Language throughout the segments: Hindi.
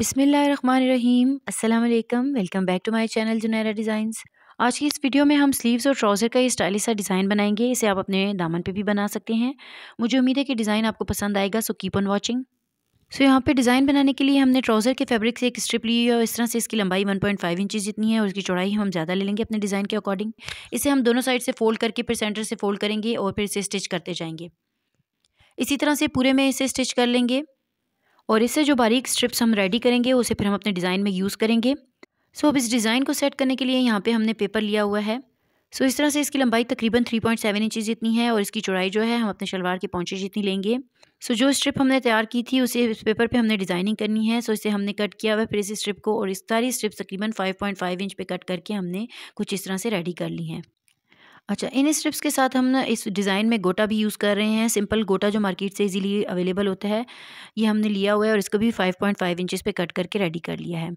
बिसमीम अल्लाम welcome back to my channel Junaira designs आज की इस वीडियो में हम स्लीव्स और ट्राउज़र का ये स्टाइलिश सा डिज़ाइन बनाएंगे इसे आप अपने दामन पे भी बना सकते हैं मुझे उम्मीद है कि डिज़ाइन आपको पसंद आएगा so keep on watching so यहाँ पे डिज़ाइन बनाने के लिए हमने ट्राउज़र के फैब्रिक से एक स्ट्रिप ली है और इस तरह से इसकी लंबाई 1.5 पॉइंट इंचज़ जितनी है और उसकी चौड़ाई हम ज़्यादा ले लेंगे अपने डिज़ाइन के अकॉर्डिंग इसे हम दोनों साइड से फोल्ड करके फिर सेंटर से फोल्ड करेंगे और फिर इसे स्टिच करते जाएंगे इसी तरह से पूरे में इसे स्टिच कर लेंगे और इससे जो बारीक स्ट्रिप्स हम रेडी करेंगे उसे फिर हम अपने डिज़ाइन में यूज़ करेंगे सो अब इस डिज़ाइन को सेट करने के लिए यहाँ पे हमने पेपर लिया हुआ है सो इस तरह से इसकी लंबाई तकरीबन 3.7 पॉइंट इंचज़ जितनी है और इसकी चौड़ाई जो है हम अपने शलवार के पौंचे जितनी लेंगे सो जो स्ट्रिप हमने तैयार की थी उसे इस पेपर पे हमने डिज़ाइनिंग करनी है सो इसे हमने कट किया हुआ फिर इस स्ट्रिप को और इस सारी स्ट्रिप तकरीबन फाइव इंच पे कट करके हमने कुछ इस तरह से रेडी कर ली हैं अच्छा इन स्ट्रिप्स के साथ हम इस डिज़ाइन में गोटा भी यूज़ कर रहे हैं सिंपल गोटा जो मार्केट से इजीली अवेलेबल होता है ये हमने लिया हुआ है और इसको भी 5.5 पॉइंट इंचज़ पे कट करके रेडी कर लिया है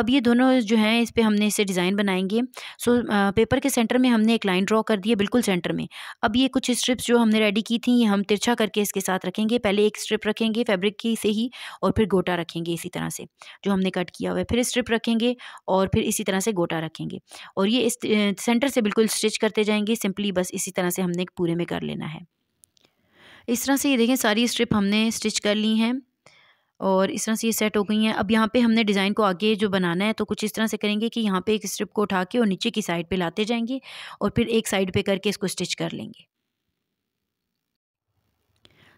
अब ये दोनों जो हैं इस पर हमने इसे डिज़ाइन बनाएंगे सो पेपर के सेंटर में हमने एक लाइन ड्रॉ कर दी है बिल्कुल सेंटर में अब ये कुछ स्ट्रिप्स जो हमने रेडी की थी ये हम तिरछा करके इसके साथ रखेंगे पहले एक स्ट्रिप रखेंगे फेब्रिक की से ही और फिर गोटा रखेंगे इसी तरह से जो हमने कट किया हुआ है फिर स्ट्रिप रखेंगे और फिर इसी तरह से गोटा रखेंगे और ये इस सेंटर से बिल्कुल स्टिच करते जाएंगे लेंगे सिंपली बस इसी तरह से हमने पूरे में कर लेना है इस तरह से ये देखें सारी स्ट्रिप हमने स्टिच कर ली हैं और इस तरह से ये सेट हो गई हैं अब यहाँ पे हमने डिज़ाइन को आगे जो बनाना है तो कुछ इस तरह से करेंगे कि यहाँ पे एक स्ट्रिप को उठा के और नीचे की साइड पे लाते जाएंगे और फिर एक साइड पे करके इसको स्टिच कर लेंगे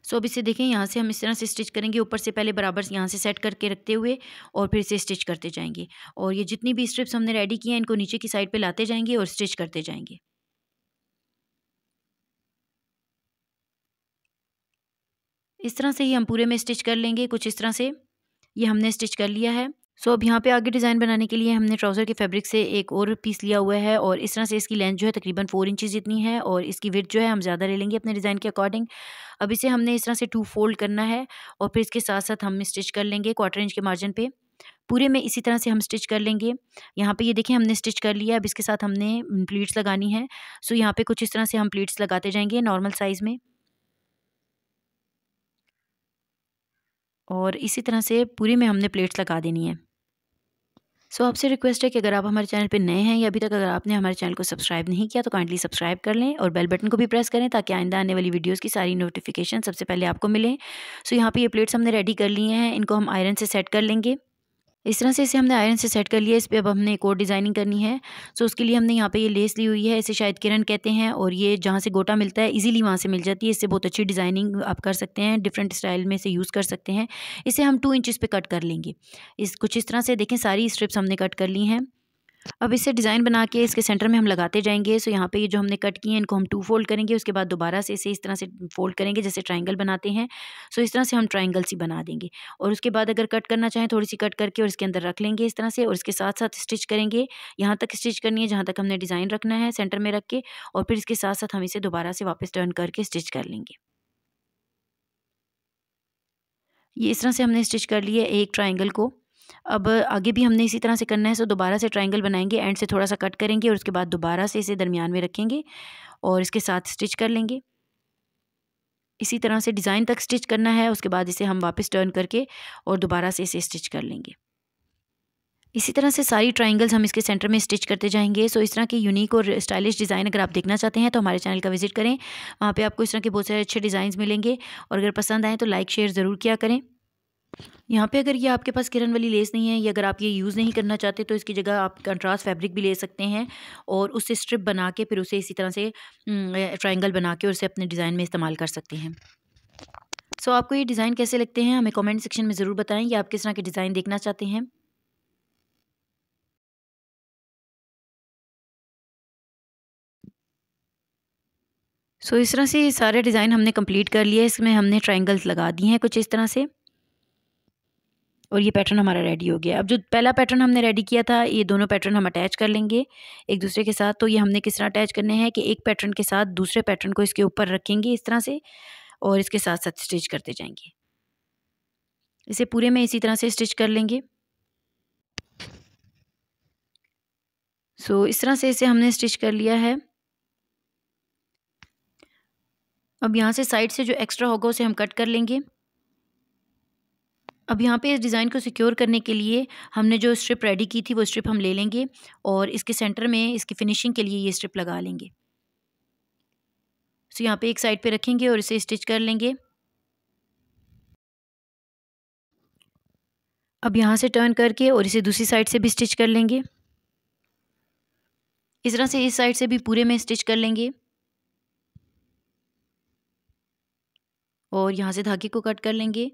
सो अब इसे देखें यहाँ से हम इस तरह से स्टिच करेंगे ऊपर से पहले बराबर यहाँ से सेट करके रखते हुए और फिर इसे स्टिच करते जाएंगे और ये जितनी भी स्ट्रिप्स हमने रेडी की हैं इनको नीचे की साइड पर लाते जाएंगे और स्टिच करते जाएंगे इस तरह से ही हम पूरे में स्टिच कर लेंगे कुछ इस तरह से ये हमने स्टिच कर लिया है सो so, अब यहाँ पे आगे डिज़ाइन बनाने के लिए हमने ट्राउज़र के फैब्रिक से एक और पीस लिया हुआ है और इस तरह से इसकी लेंथ जो है तकरीबन फोर इंचज़ जितनी है और इसकी विथ जो है हम ज़्यादा ले लेंगे अपने डिज़ाइन के अकॉर्डिंग अब इसे हमने इस तरह से टू फोल्ड करना है और फिर इसके साथ साथ हम स्टिच कर लेंगे क्वार्टर इंच के मार्जिन पर पूरे में इसी तरह से हम स्टिच कर लेंगे यहाँ पे ये देखें हमने स्टिच कर लिया अब इसके साथ हमने प्लीट्स लगानी है सो यहाँ पे कुछ इस तरह से हम प्लीट्स लगाते जाएंगे नॉर्मल साइज़ में और इसी तरह से पूरी में हमने प्लेट्स लगा देनी है सो so, आपसे रिक्वेस्ट है कि अगर आप हमारे चैनल पर नए हैं या अभी तक अगर आपने हमारे चैनल को सब्सक्राइब नहीं किया तो काइंडली सब्सक्राइब कर लें और बेल बटन को भी प्रेस करें ताकि आइंदा आने वाली वीडियोस की सारी नोटिफिकेशन सबसे पहले आपको मिलें सो so, यहाँ पे ये प्लेट्स हमने रेडी कर लिए हैं इनको हम आयरन से सेट कर लेंगे इस तरह से इसे हमने आयरन से सेट कर लिया इस पर अब हमने एक और डिज़ाइनिंग करनी है सो उसके लिए हमने यहाँ पे ये लेस ली हुई है इसे शायद किरण कहते हैं और ये जहाँ से गोटा मिलता है इजीली वहाँ से मिल जाती है इससे बहुत अच्छी डिज़ाइनिंग आप कर सकते हैं डिफरेंट स्टाइल में इसे यूज़ कर सकते हैं इसे हम टू इंचज़ पर कट कर लेंगे इस कुछ इस तरह से देखें सारी स्ट्रिप्स हमने कट कर ली हैं अब इसे डिज़ाइन बना के इसके सेंटर में हम लगाते जाएंगे सो यहाँ पे ये जो हमने कट किए हैं इनको हम टू फोल्ड करेंगे उसके बाद दोबारा से इसे इस तरह से फोल्ड करेंगे जैसे ट्राइंगल बनाते हैं सो इस तरह से हम ट्रायंगल सी बना देंगे और उसके बाद अगर कट करना चाहें थोड़ी सी कट करके और इसके अंदर रख लेंगे इस तरह से और इसके साथ साथ स्टिच करेंगे यहाँ तक स्टिच करनी है जहाँ तक हमने डिज़ाइन रखना है सेंटर में रख के और फिर इसके साथ साथ हम इसे दोबारा से वापस टर्न करके स्टिच कर लेंगे ये इस तरह से हमने स्टिच कर लिया एक ट्राइंगल को अब आगे भी हमने इसी तरह से करना है सो दोबारा से ट्राइंगल बनाएंगे एंड से थोड़ा सा कट करेंगे और उसके बाद दोबारा से इसे दरमियान में रखेंगे और इसके साथ स्टिच कर लेंगे इसी तरह से डिज़ाइन तक स्टिच करना है उसके बाद इसे हम वापस टर्न करके और दोबारा से इसे स्टिच कर लेंगे इसी तरह से सारी ट्राइंगल्स हम इसके सेंटर में स्टिच करते जाएंगे सो इस तरह के यूनिक और स्टाइलिश डिज़ाइन अगर आप देखना चाहते हैं तो हमारे चैनल का विजिट करें वहाँ पे आपको इस तरह के बहुत सारे अच्छे डिज़ाइन मिलेंगे और अगर पसंद आए तो लाइक शेयर ज़रूर किया करें यहाँ पे अगर ये आपके पास किरण वाली लेस नहीं है या अगर आप ये यूज़ नहीं करना चाहते तो इसकी जगह आप कंट्रास्ट फैब्रिक भी ले सकते हैं और उससे स्ट्रिप बना के फिर उसे इसी तरह से ट्रायंगल हम्म, बना के और उसे अपने डिज़ाइन में इस्तेमाल कर सकते हैं सो so, आपको ये डिज़ाइन कैसे लगते हैं हमें कमेंट सेक्शन में ज़रूर बताएं या आप किस तरह के डिज़ाइन देखना चाहते हैं सो so, इस तरह से सारे डिज़ाइन हमने कंप्लीट कर लिए इसमें हमने ट्राइंगल्स लगा दिए हैं कुछ इस तरह से और ये पैटर्न हमारा रेडी हो गया अब जो पहला पैटर्न हमने रेडी किया था ये दोनों पैटर्न हम अटैच कर लेंगे एक दूसरे के साथ तो ये हमने किस तरह अटैच करने हैं कि एक पैटर्न के साथ दूसरे पैटर्न को इसके ऊपर रखेंगे इस तरह से और इसके साथ साथ स्टिच करते जाएंगे इसे पूरे में इसी तरह से स्टिच कर लेंगे सो so, इस तरह से इसे हमने स्टिच कर लिया है अब यहाँ से साइड से जो एक्स्ट्रा होगा उसे हम कट कर लेंगे अब यहाँ पे इस डिज़ाइन को सिक्योर करने के लिए हमने जो स्ट्रिप रेडी की थी वो स्ट्रिप हम ले लेंगे और इसके सेंटर में इसकी फिनिशिंग के लिए ये स्ट्रिप लगा लेंगे सो यहाँ पे एक साइड पे रखेंगे और इसे स्टिच कर लेंगे अब यहाँ से टर्न करके और इसे दूसरी साइड से भी स्टिच कर लेंगे इस तरह से इस साइड से भी पूरे में स्टिच कर लेंगे और यहाँ से धागे को कट कर लेंगे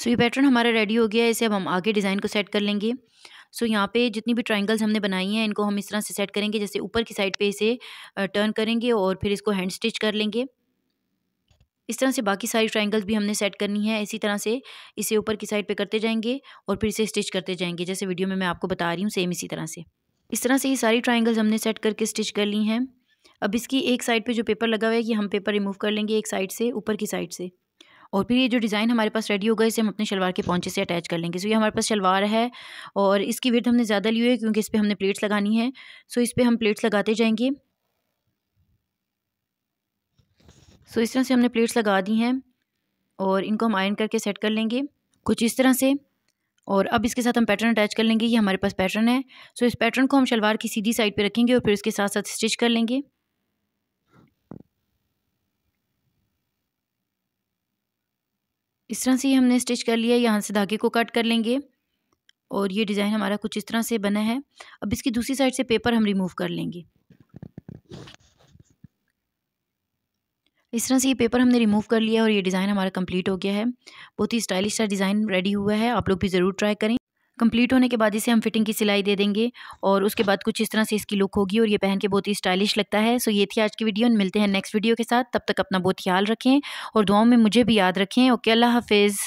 सो ये पैटर्न हमारा रेडी हो गया है इसे अब हम आगे डिज़ाइन को सेट कर लेंगे सो यहाँ पे जितनी भी ट्राइंगल्स हमने बनाई हैं इनको हम इस तरह से सेट करेंगे जैसे ऊपर की साइड पे इसे टर्न करेंगे और फिर इसको हैंड स्टिच कर लेंगे इस तरह से बाकी सारी ट्राइंगल्स भी हमने सेट करनी है इसी तरह से इसे ऊपर की साइड पर करते जाएंगे और फिर इसे स्टिच करते जाएंगे जैसे वीडियो में मैं आपको बता रही हूँ सेम इसी तरह से इस तरह से ये सारी ट्राइंगल्स हमने सेट करके स्टिच कर ली हैं अब इसकी एक साइड पे जो पेपर लगा हुआ है कि हम पेपर रिमूव कर लेंगे एक साइड से ऊपर की साइड से और फिर ये जो डिज़ाइन हमारे पास रेडी होगा इसे हम अपने शलवार के पौचे से अटैच कर लेंगे सो ये हमारे पास शलवार है और इसकी विर्थ हमने ज़्यादा ली हुई है क्योंकि इस पर हमने प्लेट्स लगानी है सो इस पर हम प्लेट्स लगाते जाएंगे सो इस तरह से हमने प्लेट्स लगा दी हैं और इनको हम आयरन करके सेट कर लेंगे कुछ इस तरह से और अब इसके साथ हम पैटर्न अटैच कर लेंगे ये हमारे पास पैटर्न है सो इस पैटर्न को हम शलवार की सीधी साइड पे रखेंगे और फिर इसके साथ साथ स्टिच कर लेंगे इस तरह से ये हमने स्टिच कर लिया यहाँ से धागे को कट कर लेंगे और ये डिज़ाइन हमारा कुछ इस तरह से बना है अब इसकी दूसरी साइड से पेपर हम रिमूव कर लेंगे इस तरह से ये पेपर हमने रिमूव कर लिया और ये डिज़ाइन हमारा कंप्लीट हो गया है बहुत ही स्टाइलिश सा डिज़ाइन रेडी हुआ है आप लोग भी ज़रूर ट्राई करें कंप्लीट होने के बाद इसे हम फिटिंग की सिलाई दे देंगे और उसके बाद कुछ इस तरह से इसकी लुक होगी और ये पहन के बहुत ही स्टाइलिश लगता है सो ये थी आज की वीडियो मिलते हैं नेक्स्ट वीडियो के साथ तब तक अपना बहुत ख्याल रखें और दुआओं में मुझे भी याद रखें ओके अल्लाह हाफिज़